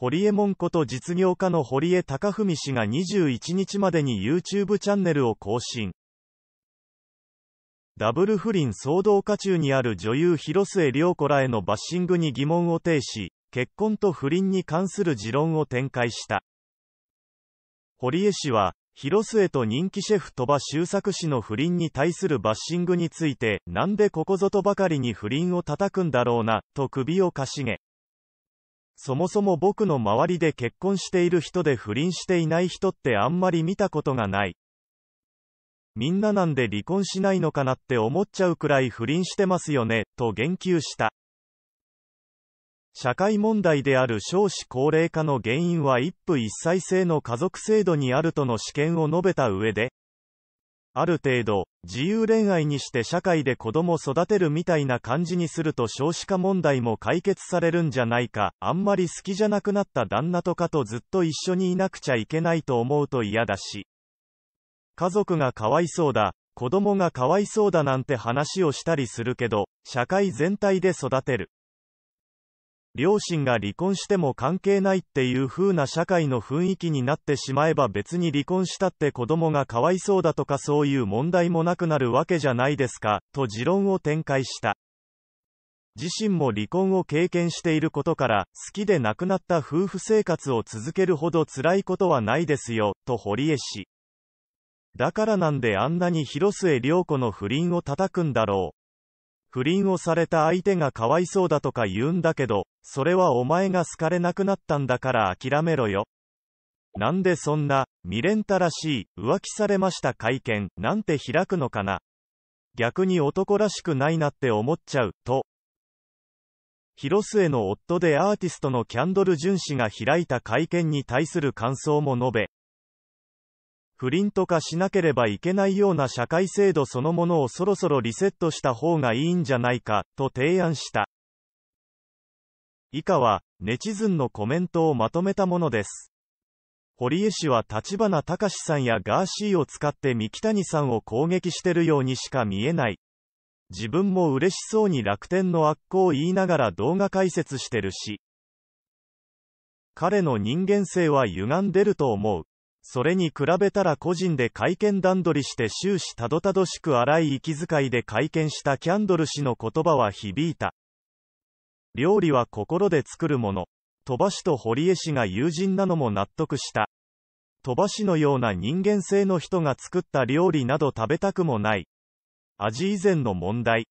堀江門こと実業家の堀江貴文氏が21日までに YouTube チャンネルを更新。ダブル不倫騒動下中にある女優広末涼子らへのバッシングに疑問を呈し、結婚と不倫に関する持論を展開した。堀江氏は、広末と人気シェフ鳥羽周作氏の不倫に対するバッシングについて、なんでここぞとばかりに不倫を叩くんだろうな、と首をかしげ。そもそも僕の周りで結婚している人で不倫していない人ってあんまり見たことがない。みんななんで離婚しないのかなって思っちゃうくらい不倫してますよね、と言及した。社会問題である少子高齢化の原因は一夫一妻制の家族制度にあるとの試験を述べた上で、ある程度、自由恋愛にして社会で子供育てるみたいな感じにすると少子化問題も解決されるんじゃないか、あんまり好きじゃなくなった旦那とかとずっと一緒にいなくちゃいけないと思うと嫌だし。家族がかわいそうだ、子供がかわいそうだなんて話をしたりするけど、社会全体で育てる。両親が離婚しても関係ないっていう風な社会の雰囲気になってしまえば別に離婚したって子供がかわいそうだとかそういう問題もなくなるわけじゃないですか、と持論を展開した。自身も離婚を経験していることから、好きで亡くなった夫婦生活を続けるほど辛いことはないですよ、と堀江氏。だからなんであんなに広末涼子の不倫を叩くんだろう。不倫をされた相手がかわいそうだとか言うんだけど、それはお前が好かれなくなったんだから諦めろよ。なんでそんな、未練たらしい、浮気されました会見、なんて開くのかな。逆に男らしくないなって思っちゃう、と。広末の夫でアーティストのキャンドル・ジュン氏が開いた会見に対する感想も述べ、不リント化しなければいけないような社会制度そのものをそろそろリセットした方がいいんじゃないか、と提案した。以下は、ネチズンのコメントをまとめたものです。堀江氏は立花隆さんやガーシーを使って三木谷さんを攻撃してるようにしか見えない。自分も嬉しそうに楽天の悪行を言いながら動画解説してるし。彼の人間性は歪んでると思う。それに比べたら個人で会見段取りして終始たどたどしく荒い息遣いで会見したキャンドル氏の言葉は響いた。料理は心で作るもの。鳥羽氏と堀江氏が友人なのも納得した。鳥羽氏のような人間性の人が作った料理など食べたくもない。味以前の問題。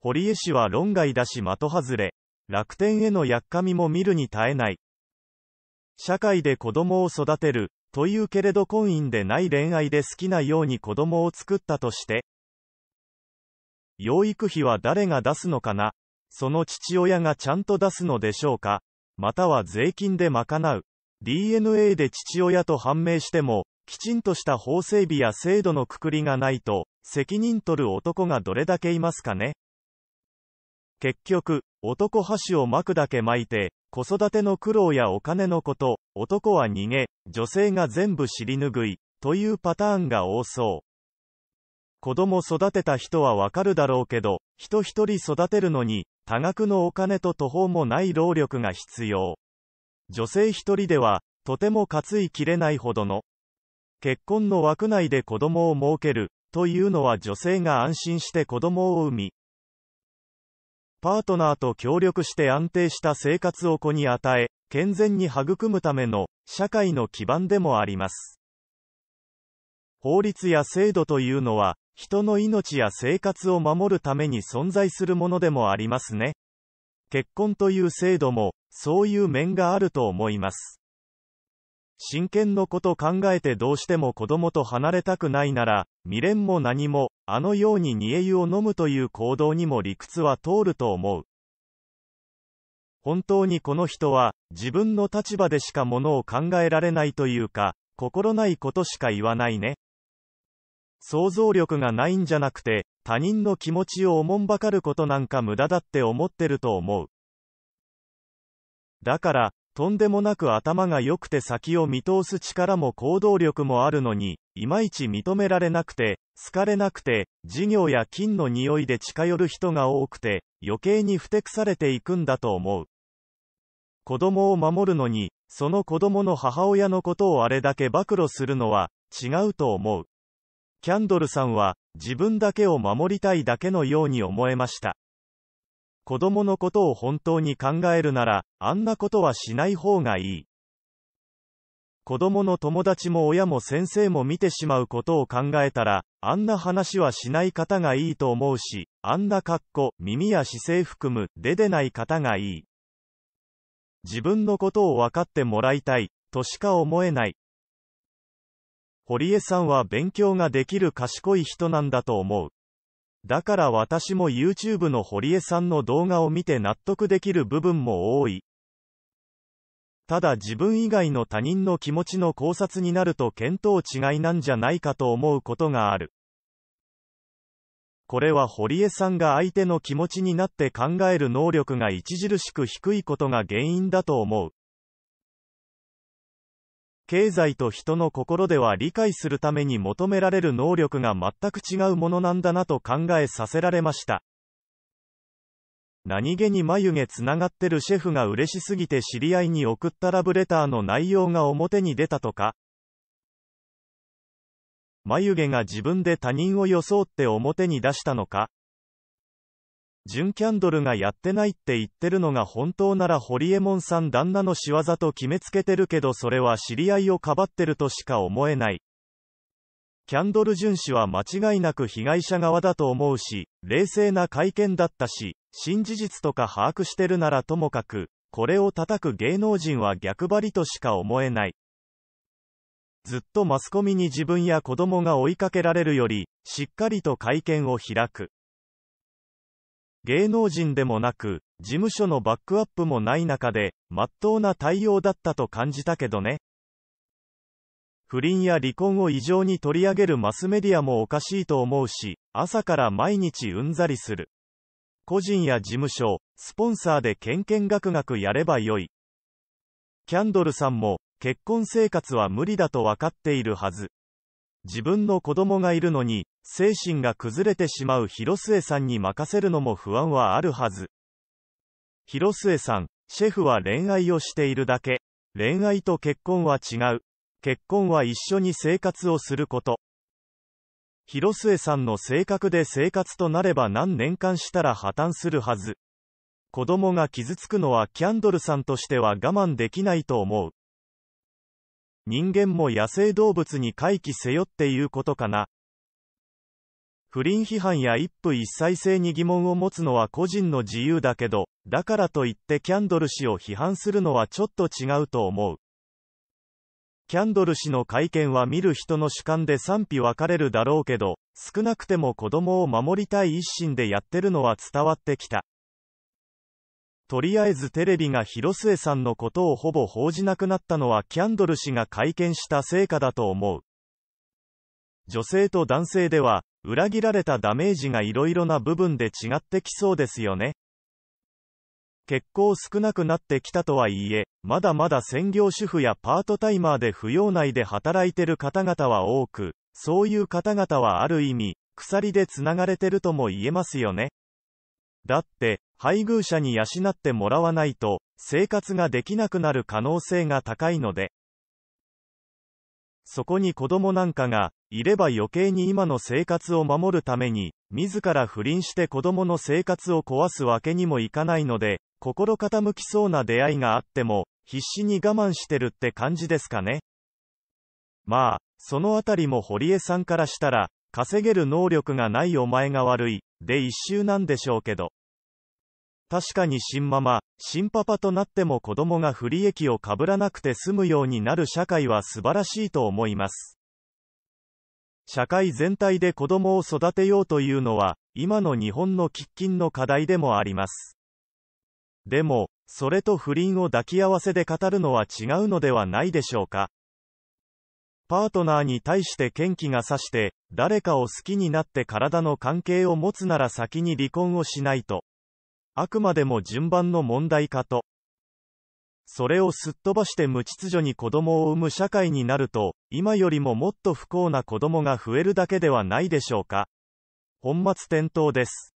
堀江氏は論外だし的外れ。楽天へのやっかみも見るに耐えない。社会で子供を育てる、というけれど婚姻でない恋愛で好きなように子供を作ったとして、養育費は誰が出すのかなその父親がちゃんと出すのでしょうかまたは税金で賄う DNA で父親と判明しても、きちんとした法整備や制度のくくりがないと、責任取る男がどれだけいますかね結局、男箸を巻くだけ巻いて、子育ての苦労やお金のこと、男は逃げ、女性が全部尻拭い、というパターンが多そう。子供育てた人はわかるだろうけど、人一人育てるのに、多額のお金と途方もない労力が必要。女性一人では、とても担いきれないほどの、結婚の枠内で子供を設ける、というのは女性が安心して子供を産み、パートナーと協力して安定した生活を子に与え、健全に育むための社会の基盤でもあります。法律や制度というのは、人の命や生活を守るために存在するものでもありますね。結婚という制度も、そういう面があると思います。真剣のこと考えてどうしても子供と離れたくないなら、未練も何も、あのように煮え湯を飲むという行動にも理屈は通ると思う。本当にこの人は、自分の立場でしかものを考えられないというか、心ないことしか言わないね。想像力がないんじゃなくて、他人の気持ちをおもんばかることなんか無駄だって思ってると思う。だから、とんでもなく頭が良くて先を見通す力も行動力もあるのに、いまいち認められなくて、好かれなくて、事業や金の匂いで近寄る人が多くて、余計にふてくされていくんだと思う。子供を守るのに、その子供の母親のことをあれだけ暴露するのは、違うと思う。キャンドルさんは、自分だけを守りたいだけのように思えました。子供のことを本当に考えるなら、あんなことはしない方がいい。子供の友達も親も先生も見てしまうことを考えたら、あんな話はしない方がいいと思うし、あんな格好、耳や姿勢含む、出でない方がいい。自分のことを分かってもらいたい、としか思えない。堀江さんは勉強ができる賢い人なんだと思う。だから私も YouTube の堀江さんの動画を見て納得できる部分も多い。ただ自分以外の他人の気持ちの考察になると見当違いなんじゃないかと思うことがある。これは堀江さんが相手の気持ちになって考える能力が著しく低いことが原因だと思う。経済と人の心では理解するために求められる能力が全く違うものなんだなと考えさせられました。何気に眉毛つながってるシェフが嬉しすぎて知り合いに送ったラブレターの内容が表に出たとか、眉毛が自分で他人を装って表に出したのか純キャンドルがやってないって言ってるのが本当ならホリエモンさん旦那の仕業と決めつけてるけどそれは知り合いをかばってるとしか思えない。キャンドル淳氏は間違いなく被害者側だと思うし、冷静な会見だったし、新事実とか把握してるならともかく、これを叩く芸能人は逆張りとしか思えない。ずっとマスコミに自分や子供が追いかけられるより、しっかりと会見を開く。芸能人でもなく、事務所のバックアップもない中で、まっとうな対応だったと感じたけどね。不倫や離婚を異常に取り上げるマスメディアもおかしいと思うし、朝から毎日うんざりする。個人や事務所、スポンサーでケンケンガクガクやればよい。キャンドルさんも、結婚生活は無理だと分かっているはず。自分の子供がいるのに、精神が崩れてしまう広末さんに任せるのも不安はあるはず。広末さん、シェフは恋愛をしているだけ。恋愛と結婚は違う。結婚は一緒に生活をすること。広末さんの性格で生活となれば何年間したら破綻するはず。子供が傷つくのはキャンドルさんとしては我慢できないと思う。人間も野生動物に回帰せよっていうことかな。不倫批判や一夫一妻制に疑問を持つのは個人の自由だけど、だからといってキャンドル氏を批判するのはちょっと違うと思う。キャンドル氏の会見は見る人の主観で賛否分かれるだろうけど、少なくても子供を守りたい一心でやってるのは伝わってきた。とりあえずテレビが広末さんのことをほぼ報じなくなったのはキャンドル氏が会見した成果だと思う。女性と男性では、裏切られたダメージが色々な部分で違ってきそうですよね。結構少なくなってきたとはいえ、まだまだ専業主婦やパートタイマーで扶養内で働いてる方々は多く、そういう方々はある意味、鎖で繋がれてるとも言えますよね。だって、配偶者に養ってもらわないと、生活ができなくなる可能性が高いので、そこに子供なんかが、いれば余計に今の生活を守るために、自ら不倫して子供の生活を壊すわけにもいかないので、心傾きそうな出会いがあっても、必死に我慢してるって感じですかね。まあ、そのあたりも堀江さんからしたら、稼げる能力がないお前が悪い、で一周なんでしょうけど。確かに新ママ、新パパとなっても子供が不利益をかぶらなくて済むようになる社会は素晴らしいと思います。社会全体で子供を育てようというのは、今の日本の喫緊の課題でもあります。でも、それと不倫を抱き合わせで語るのは違うのではないでしょうか。パートナーに対して嫌気がさして、誰かを好きになって体の関係を持つなら先に離婚をしないと。あくまでも順番の問題かと。それをすっ飛ばして無秩序に子供を産む社会になると、今よりももっと不幸な子供が増えるだけではないでしょうか。本末転倒です。